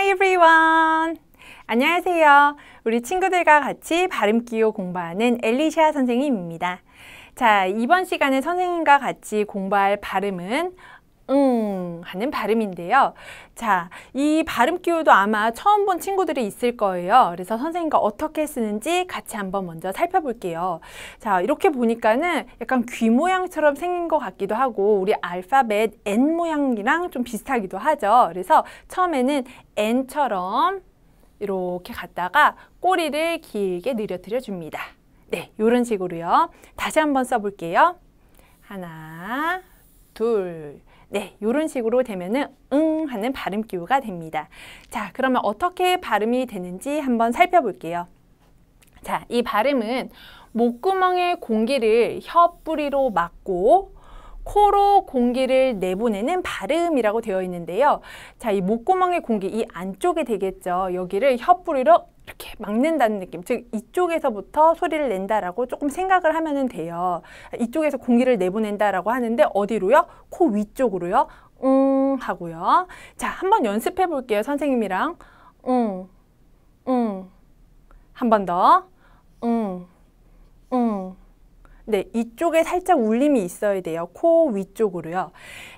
Hi everyone! 안녕하세요. 우리 친구들과 같이 발음 기호 공부하는 엘리샤 선생님입니다. 자, 이번 시간에 선생님과 같이 공부할 발음은 응 음, 하는 발음인데요. 자, 이 발음 기호도 아마 처음 본 친구들이 있을 거예요. 그래서 선생님과 어떻게 쓰는지 같이 한번 먼저 살펴볼게요. 자, 이렇게 보니까는 약간 귀 모양처럼 생긴 것 같기도 하고 우리 알파벳 N 모양이랑 좀 비슷하기도 하죠. 그래서 처음에는 N처럼 이렇게 갔다가 꼬리를 길게 늘려뜨려 줍니다. 네, 이런 식으로요. 다시 한번 써볼게요. 하나, 둘, 네, 이런 식으로 되면은 응 하는 발음 기호가 됩니다. 자, 그러면 어떻게 발음이 되는지 한번 살펴볼게요. 자, 이 발음은 목구멍에 공기를 혀뿌리로 막고 코로 공기를 내보내는 발음이라고 되어 있는데요. 자, 이 목구멍의 공기 이 안쪽에 되겠죠. 여기를 혀뿌리로 이렇게 막는다는 느낌. 즉 이쪽에서부터 소리를 낸다라고 조금 생각을 하면은 돼요. 이쪽에서 공기를 내보낸다라고 하는데 어디로요? 코 위쪽으로요. 음 하고요. 자, 한번 연습해 볼게요. 선생님이랑 음. 음. 한번 더. 음. 음. 네, 이쪽에 살짝 울림이 있어야 돼요. 코 위쪽으로요.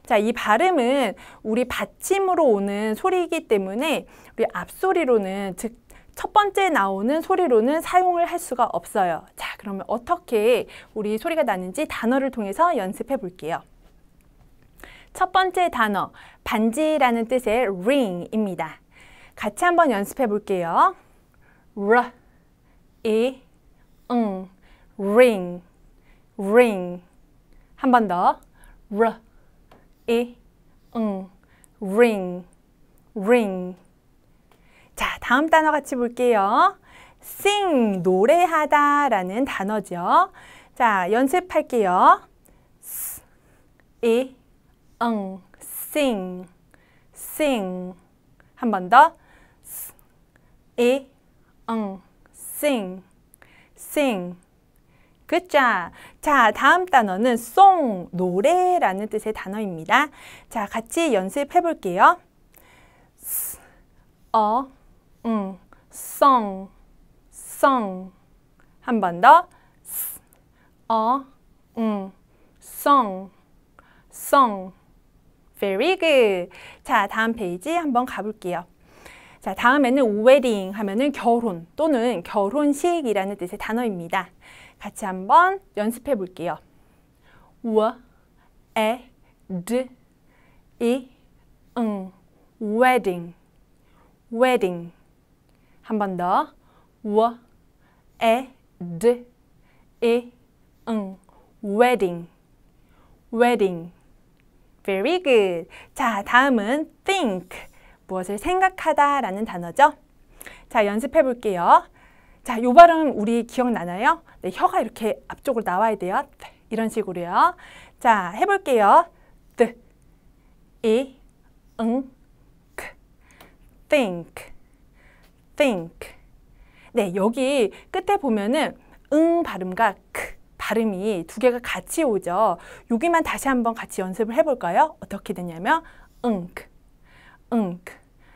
자, 이 발음은 우리 받침으로 오는 소리이기 때문에 우리 앞소리로는 즉첫 번째 나오는 소리로는 사용을 할 수가 없어요. 자, 그러면 어떻게 우리 소리가 나는지 단어를 통해서 연습해 볼게요. 첫 번째 단어, 반지라는 뜻의 ring입니다. 같이 한번 연습해 볼게요. r, e, 응, ring, ring. 한 번 더. r, e, 응, ring, ring. 다음 단어 같이 볼게요. sing, 노래하다 라는 단어죠. 자, 연습할게요. s, i, 응, sing, sing. 한 번 더. s, i, 응, sing, sing. 그죠? 자, 다음 단어는 song, 노래라는 뜻의 단어입니다. 자, 같이 연습해 볼게요. s, 어, 응, 성, o 한번 더, 어, 응, 성, 성. Very good. 자, 다음 페이지 한 번 가볼게요. 자, 다음에는 wedding 하면은 결혼 또는 결혼식이라는 뜻의 단어입니다. 같이 한번 연습해 볼게요. w e d i n g wedding wedding 한번 더. 워, 에, 드, 이, 응. w e d d Very good. 자, 다음은 think. 무엇을 생각하다 라는 단어죠. 자, 연습해 볼게요. 자, 요 발음 우리 기억나나요? 네, 혀가 이렇게 앞쪽으로 나와야 돼요. 이런 식으로요. 자, 해볼게요. 드, 이, 응, 크, think. think. 네, 여기 끝에 보면은 응 발음과 크 발음이 두 개가 같이 오죠. 여기만 다시 한번 같이 연습을 해볼까요? 어떻게 되냐면 u n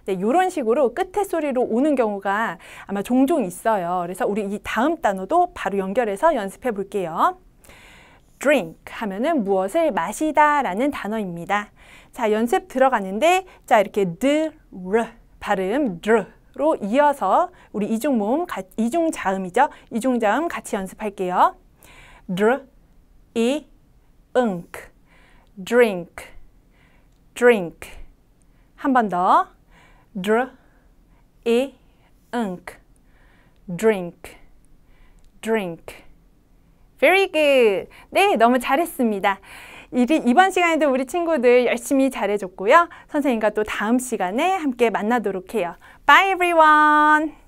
네, 이런 식으로 끝에 소리로 오는 경우가 아마 종종 있어요. 그래서 우리 이 다음 단어도 바로 연결해서 연습해 볼게요. drink 하면은 무엇을 마시다 라는 단어입니다. 자, 연습 들어가는데 자, 이렇게 드, 르 발음, 드로 이어서 우리 이중 모음 이중 자음이죠. 이중 자음 같이 연습할게요. dr i n k drink drink 한 번 더. dr i n k drink drink Very good. 네, 너무 잘했습니다. 이번 시간에도 우리 친구들 열심히 잘해줬고요. 선생님과 또 다음 시간에 함께 만나도록 해요. Bye everyone!